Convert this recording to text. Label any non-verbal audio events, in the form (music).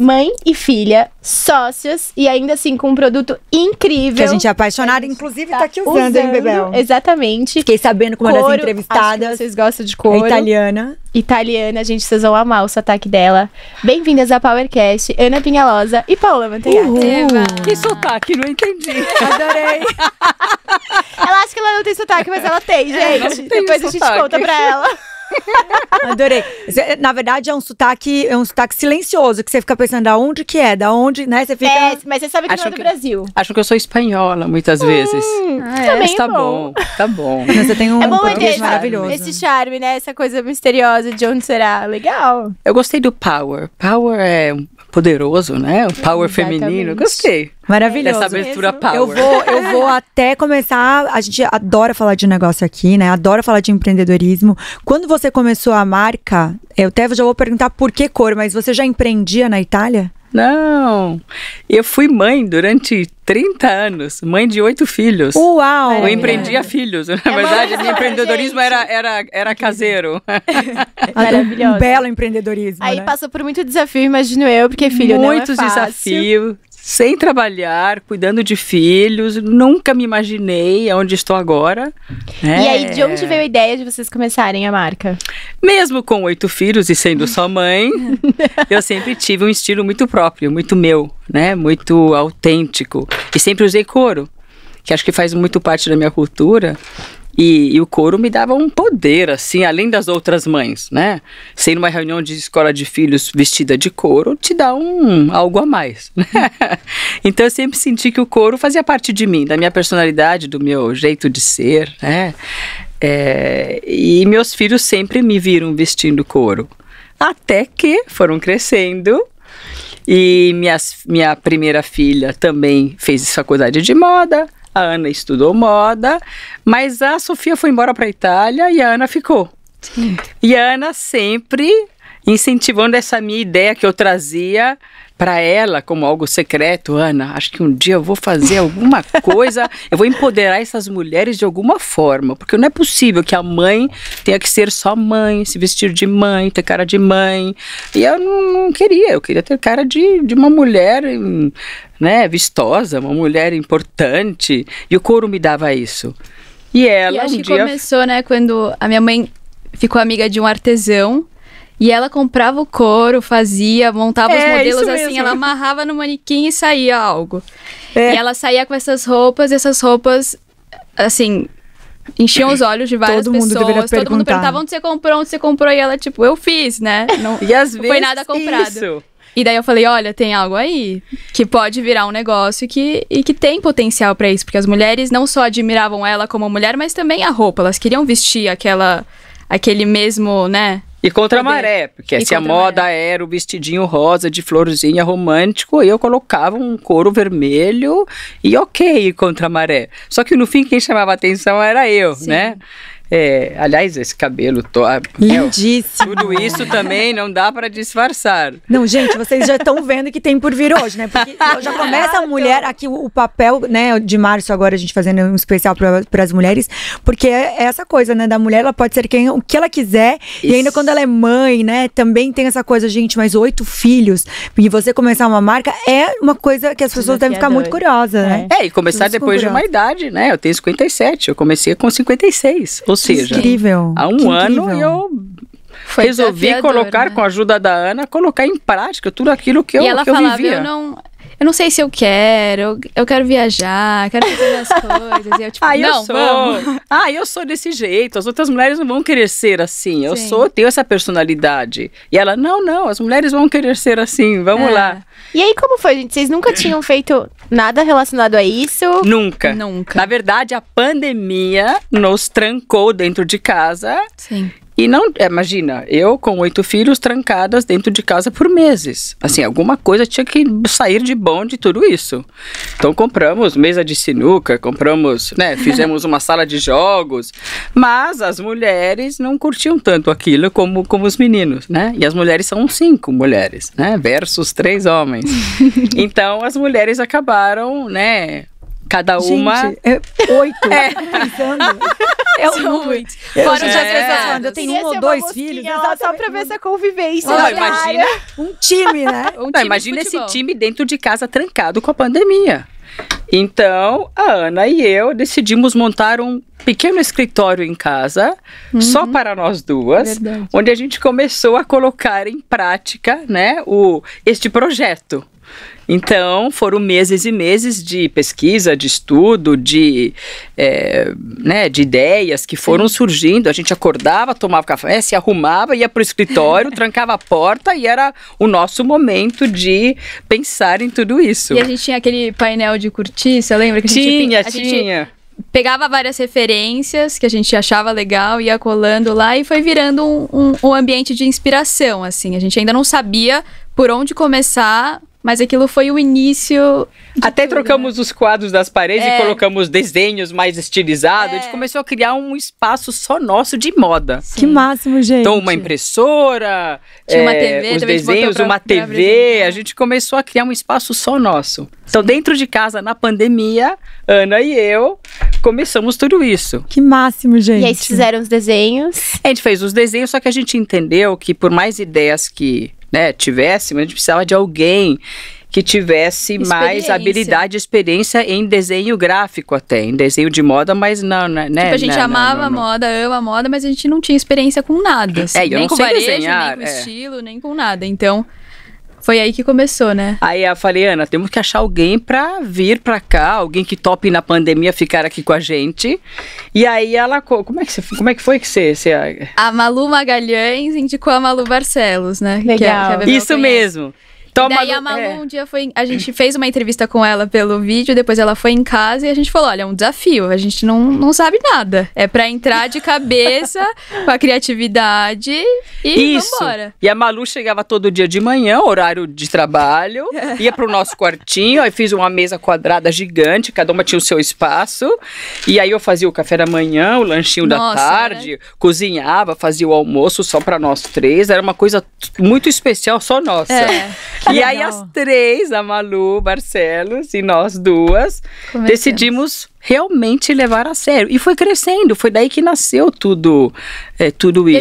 mãe e filha, sócias e ainda assim com um produto incrível. Que a gente é apaixonada, gente inclusive tá, tá aqui usando, usando, hein, Bebel? Exatamente. Fiquei sabendo com uma couro, das entrevistadas. vocês gostam de couro. É italiana. Italiana, gente, vocês vão amar o sotaque dela. Bem-vindas à Powercast, Ana Pinhalosa e Paula Mantegatti. Que sotaque, não entendi. Adorei. (laughs) ela acha que ela não tem sotaque, mas ela tem, é, gente. Ela Depois a gente conta pra ela. (laughs) Adorei. Eh, na verdade, é um sotaque, é um sotaque silencioso, que você fica pensando da onde que é, da onde, né? Você fica. É, mas você sabe que acho não é do que, Brasil. Acho que eu sou espanhola muitas hum, vezes. Ah, é, mas tá é bom. bom. tá bom. (laughs) Mas você tem um é bom português esse, maravilhoso. Esse charme, né? Essa coisa misteriosa de onde será. Legal. Eu gostei do power. Power é poderoso, né? O power Exatamente. feminino. Gostei. Maravilhoso. Essa abertura power. Eu vou, eu vou até começar. A gente adora falar de negócio aqui, né? Adora falar de empreendedorismo. Quando você começou a marca, eu até já vou perguntar por que cor, mas você já empreendia na Itália? Não. Eu fui mãe durante 30 anos, mãe de oito filhos. Uau! Eu empreendia filhos. Na é verdade, meu empreendedorismo era, era, era caseiro. (laughs) Maravilhoso. Um belo empreendedorismo. Aí né? passou por muito desafio, imagino eu, porque filho Muitos não é fácil. desafios sem trabalhar, cuidando de filhos, nunca me imaginei onde estou agora. Né? E aí, de onde veio a ideia de vocês começarem a marca? Mesmo com oito filhos e sendo só mãe, (laughs) eu sempre tive um estilo muito próprio, muito meu, né? Muito autêntico. E sempre usei couro, que acho que faz muito parte da minha cultura. E, e, o coro me dava um poder, assim, além das outras mães, né? Sendo uma reunião de escola de filhos vestida de couro, te dá um algo a mais. Né? (laughs) então eu sempre senti que o couro fazia parte de mim, da minha personalidade, do meu jeito de ser, né? É, e meus filhos sempre me viram vestindo couro. Até que foram crescendo e minhas, minha primeira filha também fez faculdade de moda. A Ana estudou moda, mas a Sofia foi embora para a Itália e a Ana ficou. Sim. E a Ana sempre incentivando essa minha ideia que eu trazia para ela como algo secreto, Ana, acho que um dia eu vou fazer alguma (laughs) coisa, eu vou empoderar essas mulheres de alguma forma, porque não é possível que a mãe tenha que ser só mãe, se vestir de mãe, ter cara de mãe. E eu não, não queria, eu queria ter cara de, de uma mulher né, vistosa, uma mulher importante, e o couro me dava isso. E ela e acho um que dia... começou, né, quando a minha mãe ficou amiga de um artesão e ela comprava o couro, fazia, montava é, os modelos assim, ela amarrava no manequim e saía algo. É. E ela saía com essas roupas, e essas roupas, assim, enchiam os olhos de várias todo pessoas. Mundo todo mundo perguntava onde você comprou, onde você comprou, e ela, tipo, eu fiz, né? Não, e às não vezes foi nada comprado. Isso. E daí eu falei, olha, tem algo aí que pode virar um negócio que, e que tem potencial para isso, porque as mulheres não só admiravam ela como mulher, mas também a roupa, elas queriam vestir aquela aquele mesmo, né? E contra a maré, porque e se a moda era o vestidinho rosa de florzinha romântico, eu colocava um couro vermelho e ok contra a maré. Só que no fim quem chamava atenção era eu, Sim. né? É, aliás, esse cabelo to... lindíssimo. tudo isso também não dá para disfarçar. Não, gente, vocês já estão vendo que tem por vir hoje, né? Porque já começa a mulher aqui o papel, né, de março agora a gente fazendo um especial para as mulheres, porque é, é essa coisa, né, da mulher, ela pode ser quem o que ela quiser. Isso. E ainda quando ela é mãe, né, também tem essa coisa, gente, mas oito filhos e você começar uma marca é uma coisa que as pessoas devem ficar muito curiosas, né? É, e começar depois de uma idade, né? Eu tenho 57, eu comecei com 56. Ou seja, incrível, há um ano eu foi resolvi colocar, né? com a ajuda da Ana, colocar em prática tudo aquilo que eu, ela que eu falava, vivia. Eu não, eu não sei se eu quero, eu, eu quero viajar, quero fazer as (laughs) coisas. E eu, tipo, ah, não, eu sou. Vamos. Ah, eu sou desse jeito. As outras mulheres não vão querer ser assim. Eu Sim. sou, tenho essa personalidade. E ela, não, não, as mulheres vão querer ser assim, vamos é. lá. E aí, como foi, gente? Vocês nunca tinham feito nada relacionado a isso? Nunca. Nunca. Na verdade, a pandemia nos trancou dentro de casa. Sim. E não, é, imagina, eu com oito filhos trancadas dentro de casa por meses. Assim, alguma coisa tinha que sair de bom de tudo isso. Então compramos mesa de sinuca, compramos, né, (laughs) fizemos uma sala de jogos, mas as mulheres não curtiam tanto aquilo como, como os meninos, né? E as mulheres são cinco mulheres, né, versus três homens. (laughs) então as mulheres acabaram, né, cada uma Gente, é, oito. É. (laughs) (laughs) Eu muito. número. Fora já, é. falando, eu tenho um ou é dois filhos. só pra ver essa é convivência. Não, imagina. Um time, né? (laughs) Um time Não, imagina esse time dentro de casa trancado com a pandemia. Então, a Ana e eu decidimos montar um pequeno escritório em casa, uhum. só para nós duas, Verdade. onde a gente começou a colocar em prática, né, o este projeto. Então, foram meses e meses de pesquisa, de estudo, de, é, né, de ideias que foram Sim. surgindo. A gente acordava, tomava café, né, se arrumava, ia para o escritório, (laughs) trancava a porta e era o nosso momento de pensar em tudo isso. E a gente tinha aquele painel de cortiça, lembra? Que a gente tinha, a tinha. Gente pegava várias referências que a gente achava legal, ia colando lá e foi virando um, um, um, ambiente de inspiração, assim. A gente ainda não sabia por onde começar, mas aquilo foi o início. Até tudo, trocamos né? os quadros das paredes é. e colocamos desenhos mais estilizados. É. A gente é. começou a criar um espaço só nosso de moda. Sim. Que máximo, gente. Então, uma impressora, Tinha uma é, TV, os desenhos, pra, uma TV. a gente começou a criar um espaço só nosso. Então, dentro de casa, na pandemia, Ana e eu começamos tudo isso. Que máximo, gente. E aí, vocês fizeram os desenhos? A gente fez os desenhos, só que a gente entendeu que, por mais ideias que né, tivesse, mas a gente precisava de alguém que tivesse mais habilidade, experiência em desenho gráfico até, em desenho de moda, mas não, né? Tipo, a gente não, amava não, não, moda, ama moda, mas a gente não tinha experiência com nada. Assim, é, eu nem não com sei varejo, desenhar, nem com é. estilo, nem com nada. Então, foi aí que começou, né? Aí eu falei, Ana, temos que achar alguém pra vir pra cá, alguém que tope na pandemia ficar aqui com a gente. E aí ela. Como é que, você, como é que foi que você, você. A Malu Magalhães indicou a Malu Barcelos, né? É, é Legal. Que a, que a Isso conhece. mesmo. Toma Daí a Malu é. um dia foi. A gente fez uma entrevista com ela pelo vídeo, depois ela foi em casa e a gente falou: olha, é um desafio, a gente não, não sabe nada. É para entrar de cabeça (laughs) com a criatividade e Isso. vambora. E a Malu chegava todo dia de manhã, horário de trabalho, (laughs) ia pro nosso quartinho, aí fiz uma mesa quadrada gigante, cada uma tinha o seu espaço. E aí eu fazia o café da manhã, o lanchinho Nossa, da tarde, era... Né? cozinhava, fazia o almoço só para nós três. Era uma coisa muito especial, só nossa. É e legal. aí, as três, a Malu, Barcelos e nós duas, decidimos realmente levar a sério. E foi crescendo, foi daí que nasceu tudo, é, tudo isso.